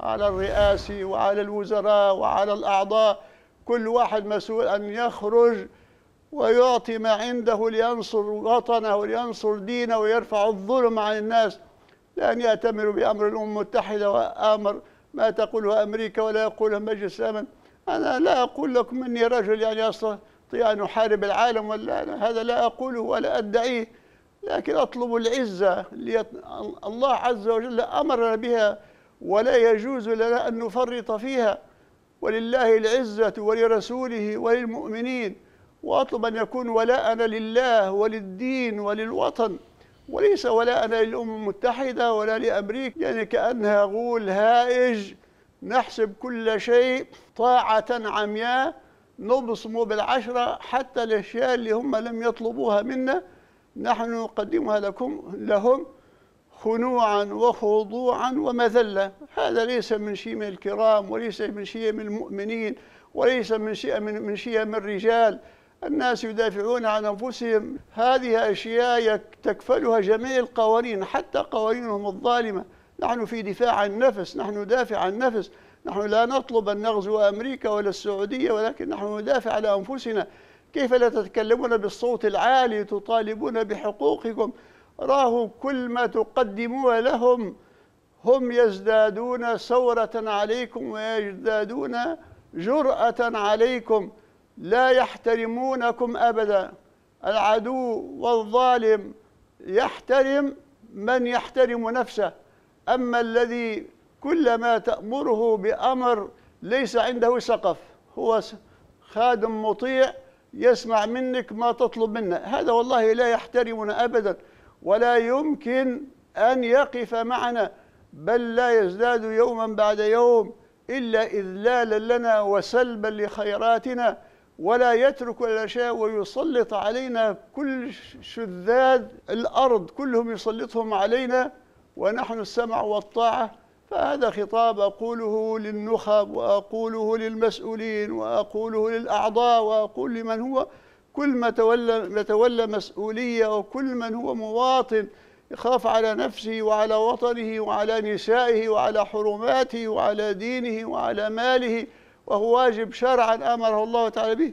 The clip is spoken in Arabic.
على الرئاسي وعلى الوزراء وعلى الأعضاء كل واحد مسؤول أن يخرج ويعطي ما عنده لينصر وطنه ولينصر دينه ويرفع الظلم عن الناس لأن يأتمروا بأمر الأمم المتحدة وأمر ما تقوله أمريكا ولا يقوله مجلس الأمن أنا لا أقول لكم أني رجل يعني أستطيع أن أحارب العالم ولا هذا لا أقوله ولا أدعيه لكن أطلب العزة الله عز وجل أمر بها ولا يجوز لنا أن نفرط فيها ولله العزة ولرسوله وللمؤمنين وأطلب أن يكون ولاءنا لله وللدين وللوطن وليس ولاءنا للأمم المتحدة ولا لأمريكا يعني كأنها غول هائج نحسب كل شيء طاعة عمياء نبصم بالعشرة حتى الأشياء اللي هم لم يطلبوها منا نحن نقدمها لكم لهم خنوعا وخضوعا ومذلة هذا ليس من شيم الكرام وليس من شيم المؤمنين وليس من شيء من شيم الرجال الناس يدافعون عن أنفسهم هذه أشياء تكفلها جميع القوانين حتى قوانينهم الظالمة نحن في دفاع عن النفس نحن ندافع عن النفس نحن لا نطلب أن نغزو أمريكا ولا السعودية ولكن نحن ندافع على أنفسنا كيف لا تتكلمون بالصوت العالي تطالبون بحقوقكم راهو كل ما تقدموه لهم هم يزدادون ثورة عليكم ويزدادون جرأة عليكم لا يحترمونكم أبدا العدو والظالم يحترم من يحترم نفسه أما الذي كلما تأمره بأمر ليس عنده سقف هو خادم مطيع يسمع منك ما تطلب منه هذا والله لا يحترمنا أبداً ولا يمكن أن يقف معنا بل لا يزداد يوما بعد يوم إلا إذلالا لنا وسلبا لخيراتنا ولا يترك الأشياء ويسلط علينا كل شذاذ الأرض كلهم يسلطهم علينا ونحن السمع والطاعة فهذا خطاب أقوله للنخب وأقوله للمسؤولين وأقوله للأعضاء وأقول لمن هو كل ما تولى يتولى مسؤوليه وكل من هو مواطن يخاف على نفسه وعلى وطنه وعلى نسائه وعلى حرماته وعلى دينه وعلى ماله وهو واجب شرعا امره الله تعالى به